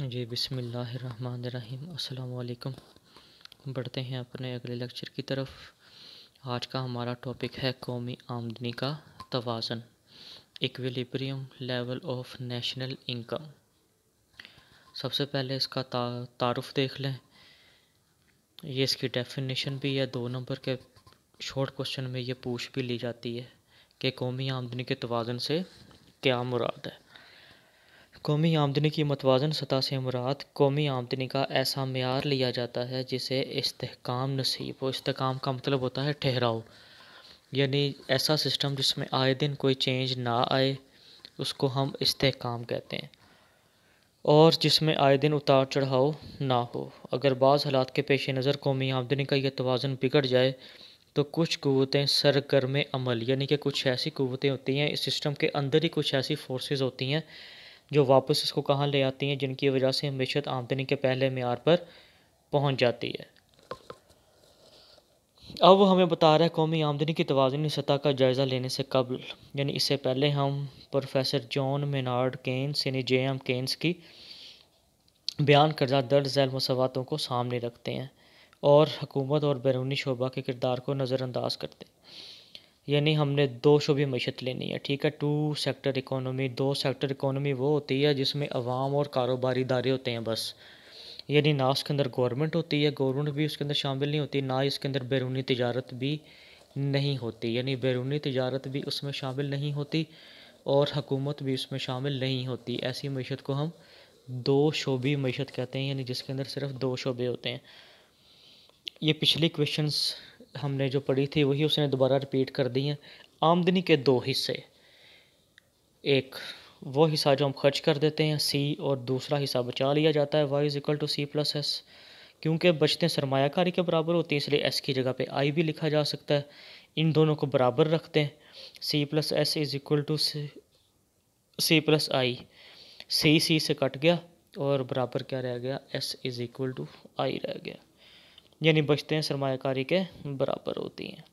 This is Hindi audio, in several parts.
जी बिसमीम् अल्लाम बढ़ते हैं अपने अगले लेक्चर की तरफ आज का हमारा टॉपिक है कौमी आमदनी का तोज़न equilibrium level of national income सबसे पहले इसका ता, तारफ़ देख लें ये इसकी डेफिनेशन भी है दो नंबर के शॉर्ट क्वेश्चन में ये पूछ भी ली जाती है कि कौमी आमदनी के तोज़न से क्या मुराद है कौमी आमदनी की मतवाजन सतह से मुराद कौमी आमदनी का ऐसा मैार लिया जाता है जिसे इसकाम नसीब हो इसकाम का मतलब होता है ठहराओ यानी ऐसा सिस्टम जिसमें आए दिन कोई चेंज ना आए उसको हम इसकाम कहते हैं और जिसमें आए दिन उतार चढ़ाव ना हो अगर बाज़ हालात के पेश नज़र कौमी आमदनी का यह तोज़न बिगड़ जाए तो कुछ क़वतें सरगर्म अमल यानी कि कुछ ऐसी कुतें होती हैं इस सिस्टम के अंदर ही कुछ ऐसी फोर्सेज होती हैं जो वापस इसको कहाँ ले आती हैं जिनकी वजह से मशत आमदनी के पहले मैार पर पहुँच जाती है अब वो हमें बता रहा है कौमी आमदनी की तोज़ुनी सतह का जायज़ा लेने से कबल यानी इससे पहले हम प्रोफेसर जॉन मेनार्ड केन्स यानी जे एम केन्स की बयान करदा दर्ज झैल मसवातों को सामने रखते हैं और हकूमत और बैरूनी शोबा के किरदार को नज़रअंदाज करते हैं यानी हमने दो शुभी मीशत लेनी है ठीक है टू सेक्टर इकोनॉमी दो सेक्टर इकोनॉमी वो होती है जिसमें अवाम और कारोबारी इदारे होते हैं बस यानी ना उसके अंदर गवर्नमेंट होती है गवर्नमेंट भी उसके अंदर शामिल नहीं होती ना इसके अंदर बैरूनी तजारत भी नहीं होती यानी बैरूनी तजारत भी उसमें शामिल नहीं होती और हकूमत भी उसमें शामिल नहीं होती ऐसी मीशत को हम दो शोबी मीशत कहते हैं यानी जिसके अंदर सिर्फ दो शोबे होते हैं ये पिछले क्वेश्चंस हमने जो पढ़ी थी वही उसने दोबारा रिपीट कर दी है आमदनी के दो हिस्से एक वो हिस्सा जो हम खर्च कर देते हैं सी और दूसरा हिस्सा बचा लिया जाता है Y is equal to C plus S क्योंकि बचते सरमाकारी के बराबर होती हैं इसलिए एस की जगह पे आई भी लिखा जा सकता है इन दोनों को बराबर रखते हैं C plus S is equal to C plus I C C से कट गया और बराबर क्या रह गया S is equal to I रह गया यानी बचतें सरमाकारी के बराबर होती हैं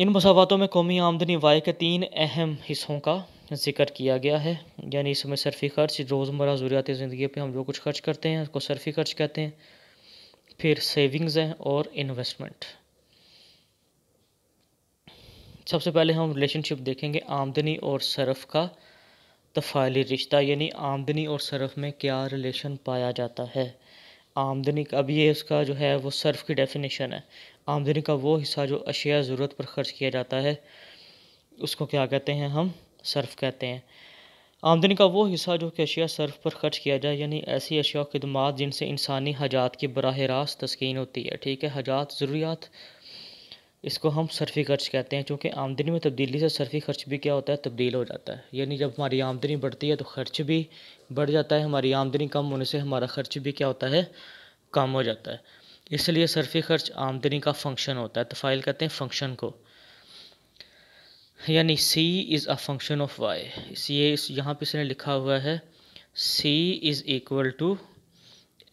इन मसावतों में कौमी आमदनी वाय के तीन अहम हिस्सों का जिक्र किया गया है यानी इसमें सरफी खर्च रोज़मर्रा ज़रूरियात ज़िंदगी पर हम जो कुछ खर्च करते हैं उसको सरफी खर्च कहते हैं फिर सेविंग्स हैं और इन्वेस्टमेंट सबसे पहले हम रिलेशनशिप देखेंगे आमदनी और सरफ का तफाली रिश्ता यानी आमदनी और सरफ में क्या रिलेशन पाया जाता है आमदनी का अब ये उसका जो है वो सर्फ की डेफिनेशन है आमदनी का वो हिस्सा जो अशिया ज़रूरत पर खर्च किया जाता है उसको क्या कहते हैं हम सर्फ कहते हैं आमदनी का वो हिस्सा जो कि अशिया सर्फ पर खर्च किया जाए यानी ऐसी अशिया खदमात जिनसे इंसानी हजात की बरह रास्त तस्किन होती है ठीक है हजात ज़रूरियात इसको हम सरफी खर्च कहते हैं क्योंकि आमदनी में तब्दीली से सरफी खर्च भी क्या होता है तब्दील हो जाता है यानी जब हमारी आमदनी बढ़ती है तो खर्च भी बढ़ जाता है हमारी आमदनी कम होने से हमारा खर्च भी क्या होता है कम हो जाता है इसलिए सरफी खर्च आमदनी का फंक्शन होता है तो फाइल कहते हैं फंक्शन को यानी C is a function of Y इस यहाँ पर इसने लिखा हुआ है C is equal to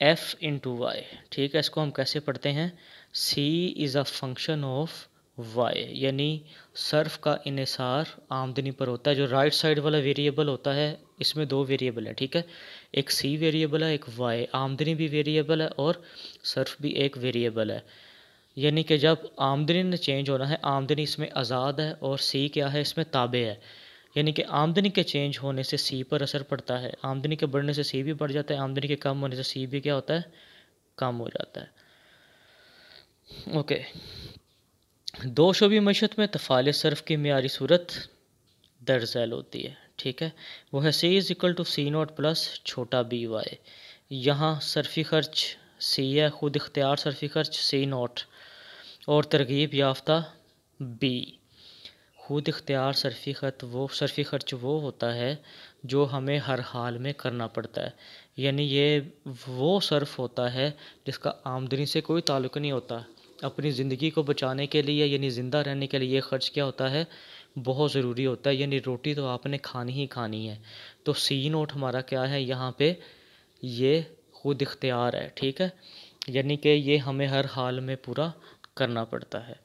F into Y ठीक है इसको हम कैसे पढ़ते हैं C is a function of Y यानी सर्फ का इसार आमदनी पर होता है जो राइट साइड वाला वेरिएबल होता है इसमें दो वेरिएबल है ठीक है एक सी वेरिएबल है एक वाई आमदनी भी वेरिएबल है और सर्फ भी एक वेरिएबल है यानी कि जब आमदनी ने चेंज होना है आमदनी इसमें आज़ाद है और सी क्या है इसमें ताबे है यानी कि आमदनी के चेंज होने से सी पर असर पड़ता है आमदनी के बढ़ने से सी भी बढ़ जाता है आमदनी के कम होने से सी भी क्या होता है कम हो जाता है ओके दो शोबी मीशत में तफाल सर्फ की मीरी सूरत दर्जैल होती है ठीक है वह है C is equal to C naught plus छोटा बी वाई यहाँ सरफी खर्च सी है ख़ुद इख्तियार सरफी खर्च सी नोट और तरगीब याफ्ता बी खुद इख्तियार सरफी खत वो सरफी खर्च वो होता है जो हमें हर हाल में करना पड़ता है यानी ये वो सर्फ होता है जिसका आमदनी से कोई ताल्लुक नहीं होता अपनी ज़िंदगी को बचाने के लिए यानी ज़िंदा रहने के लिए खर्च क्या होता है बहुत ज़रूरी होता है यानी रोटी तो आपने खानी ही खानी है तो सी नोट हमारा क्या है यहाँ पे ये खुद इख्तियार है ठीक है यानी कि ये हमें हर हाल में पूरा करना पड़ता है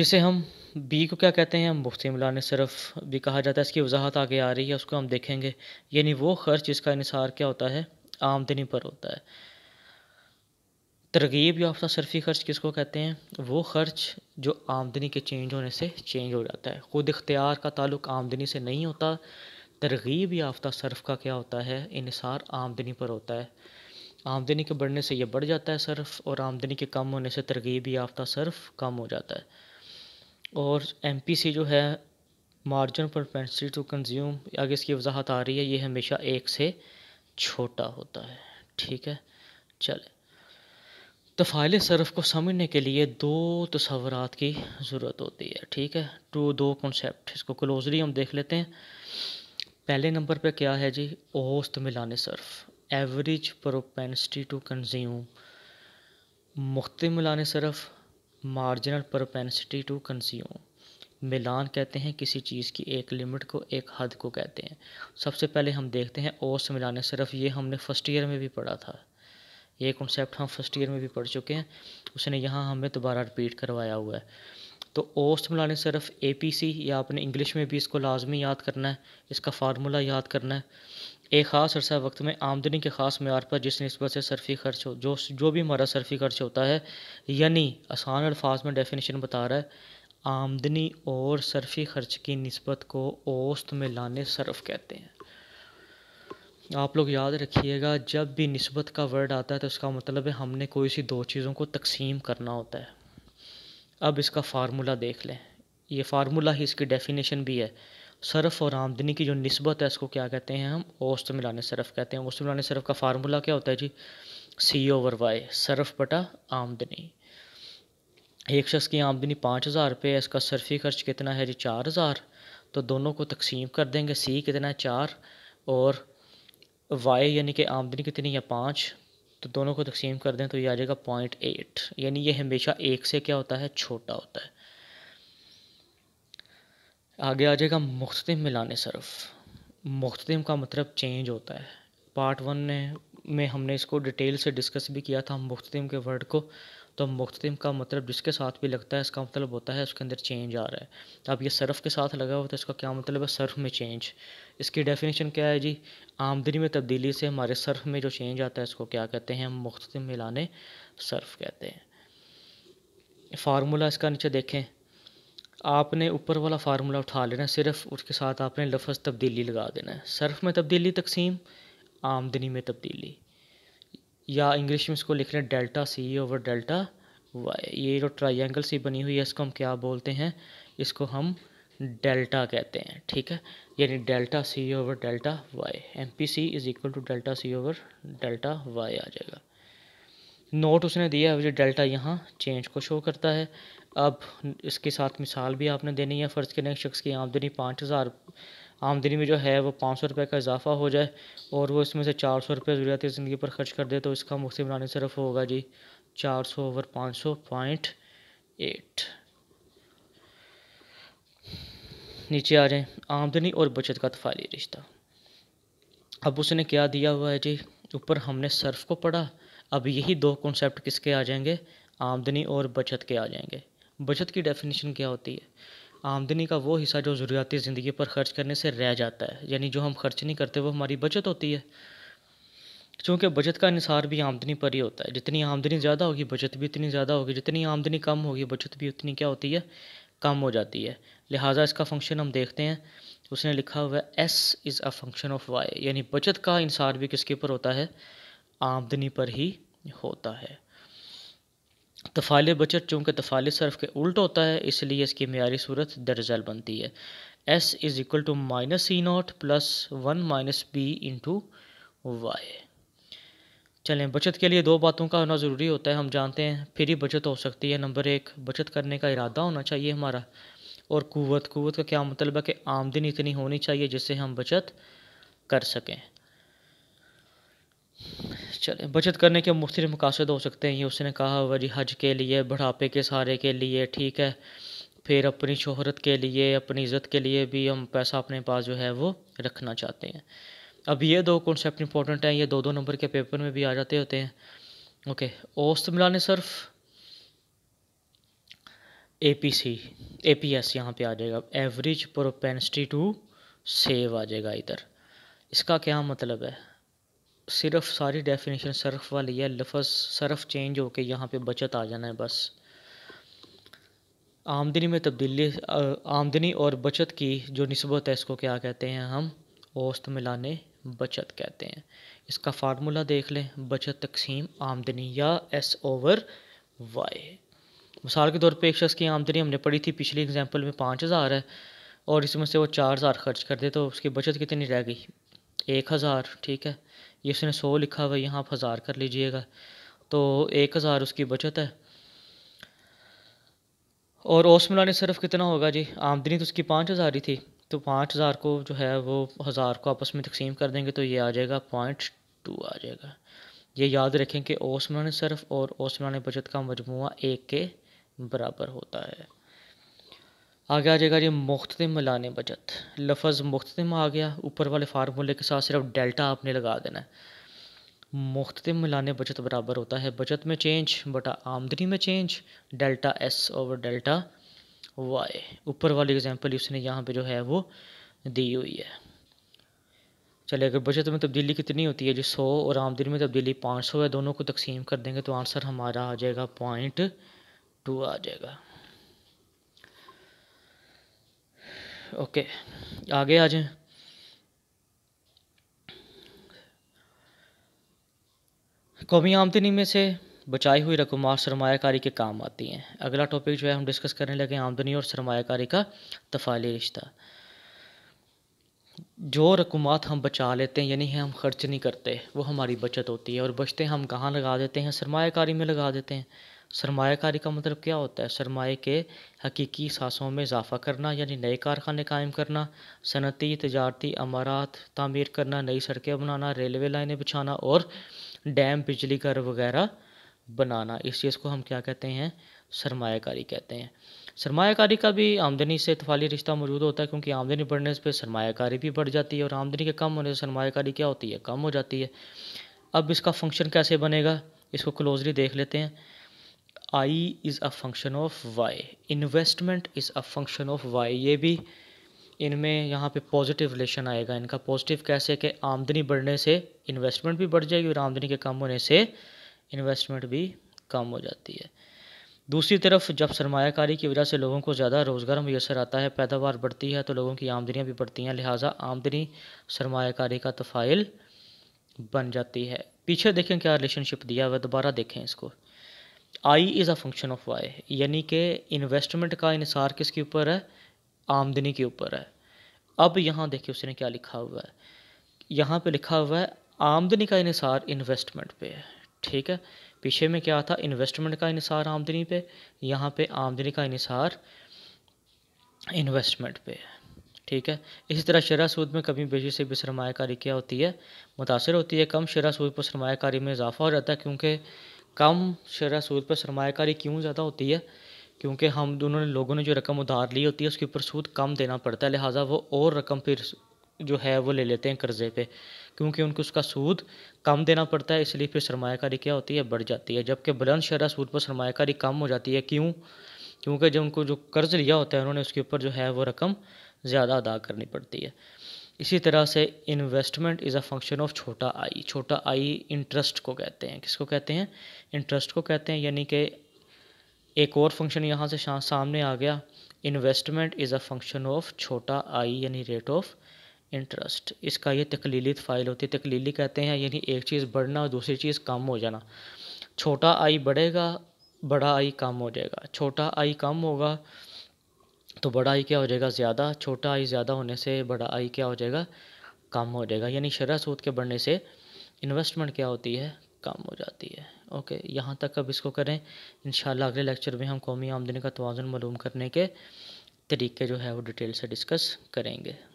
जिसे हम बी को क्या कहते हैं मुफ्ती ने सिर्फ भी कहा जाता है इसकी वजाहत आगे आ रही है उसको हम देखेंगे यानी वो खर्च इसका इसार क्या होता है आमदनी पर होता है तरगीब या आपका सरफी खर्च किसको कहते हैं वो खर्च जो आमदनी के चेंज होने से चेंज हो जाता है ख़ुद इख्तियार का ताल्लुक आमदनी से नहीं होता तरगीब याफ्ता सर्फ का क्या होता है इसार आमदनी पर होता है आमदनी के बढ़ने से ये बढ़ जाता है सर्फ और आमदनी के कम होने से तरगीब याफ्ता सर्फ कम हो जाता है और एम पी सी जो है मार्जिन पेंसिल टू कंज्यूम आगे इसकी वजाहत आ रही है ये हमेशा एक से छोटा होता है ठीक है चले तो फ़ाइल सरफ़ को समझने के लिए दो तस्वरत की ज़रूरत होती है ठीक है टू दो कॉन्सेप्ट इसको क्लोजली हम देख लेते हैं पहले नंबर पे क्या है जी औस्त मिलान सरफ एवरेज प्रोपेंसिटी टू कंज्यूम मुख्त मिलान सरफ मार्जिनल प्रोपेंसिटी टू कंज्यूम मिलान कहते हैं किसी चीज़ की एक लिमिट को एक हद को कहते हैं सबसे पहले हम देखते हैं औस्त मिलान सरफ ये हमने फर्स्ट ईयर में भी पढ़ा था ये कॉन्सेप्ट हम फर्स्ट ईयर में भी पढ़ चुके हैं उसने यहाँ हमें दोबारा रिपीट करवाया हुआ है तो ओस्ट मिलाने सिर्फ ए पी सी या अपने इंग्लिश में भी इसको लाजमी याद करना है इसका फार्मूला याद करना है एक ख़ास अरसा वक्त में आमदनी के ख़ास मैार पर जिस नस्बत से सरफी खर्च हो जो जो भी हमारा सरफी खर्च होता है यानी आसान अल्फाज में डेफिनेशन बता रहा है आमदनी और सरफी खर्च की नस्बत को औस्त में लाने सरफ कहते हैं आप लोग याद रखिएगा जब भी नस्बत का वर्ड आता है तो उसका मतलब है हमने कोई सी दो चीज़ों को तकसीम करना होता है अब इसका फार्मूला देख लें ये फार्मूला ही इसकी डेफिनेशन भी है सरफ़ और आमदनी की जो नस्बत है इसको क्या कहते हैं हम औस्त मिलाने सरफ़ कहते हैं औस्त मिलाने सरफ़ का फार्मूला क्या होता है जी सी ओवर वाई सरफ़ बटा आमदनी एक शख्स की आमदनी पाँच हज़ार रुपये है इसका सरफी खर्च कितना है जी चार हज़ार तो दोनों को तकसीम कर देंगे सी कितना है चार और वाई यानी कि आमदनी कितनी है पाँच तो दोनों को तकसीम कर दें तो ये आ जाएगा पॉइंट एट यानी ये हमेशा एक से क्या होता है छोटा होता है आगे आ जाएगा मुख्तम मिलाने सरफ मुख्तम का मतलब चेंज होता है पार्ट वन ने में हमने इसको डिटेल से डिस्कस भी किया था मुख्तम के वर्ड को तो मुख्तिम का मतलब जिसके साथ भी लगता है इसका मतलब होता है उसके अंदर चेंज आ रहा है तो अब ये सर्फ के साथ लगा हुआ तो इसका क्या मतलब है सर्फ में चेंज इसकी डेफिनेशन क्या है जी आमदनी में तब्दीली से हमारे सर्फ में जो चेंज आता है इसको क्या कहते हैं हम मुख्तिम मिलाने सर्फ कहते हैं फार्मूला इसका नीचे देखें आपने ऊपर वाला फार्मूला उठा लेना सिर्फ उसके साथ आपने लफज तब्दीली लगा देना है सर्फ में तब्दीली तकसीम आमदनी में तब्दीली या इंग्लिश में इसको लिख रहे हैं delta C over delta Y ये जो ट्राइंगल सी बनी हुई है इसको हम क्या बोलते हैं इसको हम डेल्टा कहते हैं ठीक है यानी delta C over delta Y M P C is equal to delta C over delta Y आ जाएगा नोट उसने दिया है जो डेल्टा यहाँ चेंज को शो करता है अब इसके साथ मिसाल भी आपने देनी है फ़र्ज़ के नए शख्स की आमदनी पाँच हज़ार आमदनी में जो है वो पाँच सौ रुपये का इजाफा हो जाए और वो इसमें से चार सौ रुपये ज़रूरत ज़िंदगी पर खर्च कर दे तो इसका मुख्य बनाने सिर्फ होगा जी चार सौ ओवर पाँच सौ पॉइंट एट नीचे आ जाएँ आमदनी और बचत का तफाली रिश्ता अब उसने क्या दिया हुआ है जी ऊपर हमने सर्फ को पढ़ा अब यही दो कॉन्सेप्ट किसके आ जाएंगे आमदनी और बचत के आ जाएंगे बचत की डेफिनेशन क्या होती है आमदनी का वो हिस्सा जो ज़रूरिया ज़िंदगी पर खर्च करने से रह जाता है यानी जो हम खर्च नहीं करते वो हमारी बचत होती है क्योंकि बचत का अनुसार भी आमदनी पर ही होता है जितनी आमदनी ज़्यादा होगी बचत भी उतनी ज़्यादा होगी जितनी आमदनी कम होगी बचत भी उतनी क्या होती है कम हो जाती है लिहाजा इसका फंक्शन हम देखते हैं उसने लिखा हुआ है S is a function of Y यानी बचत का इंसार भी किसके ऊपर होता है आमदनी पर ही होता है तफाल बचत चूँकि तफाल सर्फ के उल्ट होता है इसलिए इसकी मीरी सूरत दरअसल बनती है S is equal to minus E naught plus one minus B into Y चलें बचत के लिए दो बातों का होना ज़रूरी होता है हम जानते हैं फिर ही बचत हो सकती है नंबर एक बचत करने का इरादा होना चाहिए हमारा और कुवत कुवत का क्या मतलब है कि आमदनी इतनी होनी चाहिए जिससे हम बचत कर सकें चले बचत करने के मुख्तलि मकासद हो सकते हैं ये उसने कहा वरी हज के लिए बढ़ापे के सहारे के लिए ठीक है फिर अपनी शोहरत के लिए अपनी इज़्ज़त के लिए भी हम पैसा अपने पास जो है वो रखना चाहते हैं अब ये दो कॉन्सेप्ट इंपॉर्टेंट हैं ये दो दो नंबर के पेपर में भी आ जाते होते हैं ओके औस्त मिलाने सिर्फ A P C A P S यहाँ पर आ जाएगा एवरेज प्रोपेंसिटी टू सेव आ जाएगा इधर इसका क्या मतलब है सिर्फ सारी डेफिनेशन सर्फ वाली है लफज सर्फ चेंज के यहाँ पे बचत आ जाना है बस आमदनी में तब्दीली आमदनी और बचत की जो नस्बत है इसको क्या कहते हैं हम औस्त मिलाने बचत कहते हैं इसका फार्मूला देख लें बचत तकसीम आमदनी या एस ओवर वाई मिसाल के तौर पे एक शख्स की आमदनी हमने पढ़ी थी पिछली एग्जांपल में पाँच हज़ार है और इसमें से वो चार हज़ार खर्च कर दे तो उसकी बचत कितनी रह गई एक हज़ार ठीक है ये इसने सौ लिखा हुआ यहाँ आप हज़ार कर लीजिएगा तो एक हज़ार उसकी बचत है और औस मिलाने सिर्फ कितना होगा जी आमदनी तो उसकी पाँच हज़ार ही थी तो पाँच हज़ार को जो है वो हज़ार को आपस में तकसीम कर देंगे तो ये आ जाएगा पॉइंट टू आ जाएगा ये याद रखें कि औसमान सिर्फ और औसमान बचत का मजमु एक के बराबर होता है आगे आ जाएगा ये मुख्तम लाने बचत लफज मुख्तम आ गया ऊपर वाले फार्मूले के साथ सिर्फ डेल्टा आपने लगा देना है मुख्तम लाने बचत बराबर होता है बचत में चेंज बटा आमदनी में change delta S over delta Y ऊपर वाली एग्जांपल उसने यहाँ पे जो है वो दी हुई है चले अगर बचत में तब्दीली कितनी होती है जो सौ और आमदनी में तब्दीली पाँच सौ है दोनों को तकसीम कर देंगे तो आंसर हमारा आ जाएगा पॉइंट टू आ जाएगा ओके आगे आ जाए कौमी आमदनी में से बचाई हुई रकम और सरमाकारी के काम आती हैं अगला टॉपिक जो है हम डिस्कस करने लगे आमदनी और सरमाकारी का तफाली रिश्ता जो रकूमत हम बचा लेते हैं यानी है हम खर्च नहीं करते वो हमारी बचत होती है और बचते हम कहाँ लगा देते हैं सरमाकारी में लगा देते हैं सरमाकारी का मतलब क्या होता है सरमाए के हकीकी सासों में इजाफा करना यानी नए कारखाने कायम करना सनती तजारती अमारात तमीर करना नई सड़कें बनाना रेलवे लाइने बिछाना और डैम बिजली घर वगैरह बनाना इस चीज़ को हम क्या कहते हैं सरमाकारी कहते हैं सरमाकारी का भी आमदनी से इतफाली रिश्ता मौजूद होता है क्योंकि आमदनी बढ़ने पर सरमाकारी भी बढ़ जाती है और आमदनी के कम होने से सरमाकारी क्या होती है कम हो जाती है अब इसका फंक्शन कैसे बनेगा इसको क्लोजली देख लेते हैं I is a function of Y investment is a function of Y ये भी इनमें यहाँ पे पॉजिटिव रिलेशन आएगा इनका पॉजिटिव कैसे कि आमदनी बढ़ने से इन्वेस्टमेंट भी बढ़ जाएगी और आमदनी के कम होने से इन्वेस्टमेंट भी कम हो जाती है दूसरी तरफ जब सरमाकारी की वजह से लोगों को ज़्यादा रोज़गार मैसर आता है पैदावार बढ़ती है तो लोगों की आमदनियाँ भी बढ़ती हैं लिहाजा आमदनी सरमाकारी का तफाइल तो बन जाती है पीछे देखें क्या रिलेशनशिप दिया हुआ दोबारा देखें इसको I is a function of Y यानी कि इन्वेस्टमेंट का इसार किसके ऊपर है आमदनी के ऊपर है अब यहाँ देखिए उसने क्या लिखा हुआ है यहाँ पे लिखा हुआ है आमदनी का इसार इन्वेस्टमेंट पे है ठीक है पीछे में क्या था इन्वेस्टमेंट का इसार आमदनी पे यहाँ पे आमदनी का इसार इन्वेस्टमेंट पे है ठीक है इसी तरह शरा सूद में कभी बेची से भी सरमाकारी क्या होती है मुतासर होती है कम शरा सूद पर सरमाकारी में इजाफा हो जाता है क्योंकि कम शरह सूद पर सरमाकारी क्यों ज़्यादा होती है क्योंकि हम दोनों लोगों ने जो रकम उधार ली होती है उसके ऊपर सूद कम देना पड़ता है लिहाजा वो और रकम फिर जो है वो ले लेते हैं कर्ज़े पे क्योंकि उनको उसका सूद कम देना पड़ता है इसलिए फिर सरमाकारी क्या होती है बढ़ जाती है जबकि बुलंद शरह सूद पर सरमाकारी कम हो जाती है क्यों क्योंकि जब उनको जो कर्ज़ लिया होता है उन्होंने उसके ऊपर जो है वो रकम ज़्यादा अदा करनी पड़ती है इसी तरह से investment is a function of छोटा आई छोटा आई इंटरेस्ट को कहते हैं किसको कहते हैं इंटरेस्ट को कहते हैं यानी कि एक और फंक्शन यहाँ से सामने आ गया investment is a function of छोटा आई यानी रेट ऑफ इंटरेस्ट इसका ये तकलीली फ़ाइल होती है तकलीली कहते हैं यानी एक चीज़ बढ़ना और दूसरी चीज़ कम हो जाना छोटा आई बढ़ेगा बड़ा आई कम हो जाएगा छोटा आई कम होगा तो बड़ा आई क्या हो जाएगा ज़्यादा छोटा आई ज़्यादा होने से बड़ा आई क्या हो जाएगा कम हो जाएगा यानी शरा सूद के बढ़ने से इन्वेस्टमेंट क्या होती है कम हो जाती है ओके यहाँ तक अब इसको करें इन अगले लेक्चर में हम कौमी आमदनी का तोज़ुन मालूम करने के तरीके जो है वो डिटेल से डिस्कस करेंगे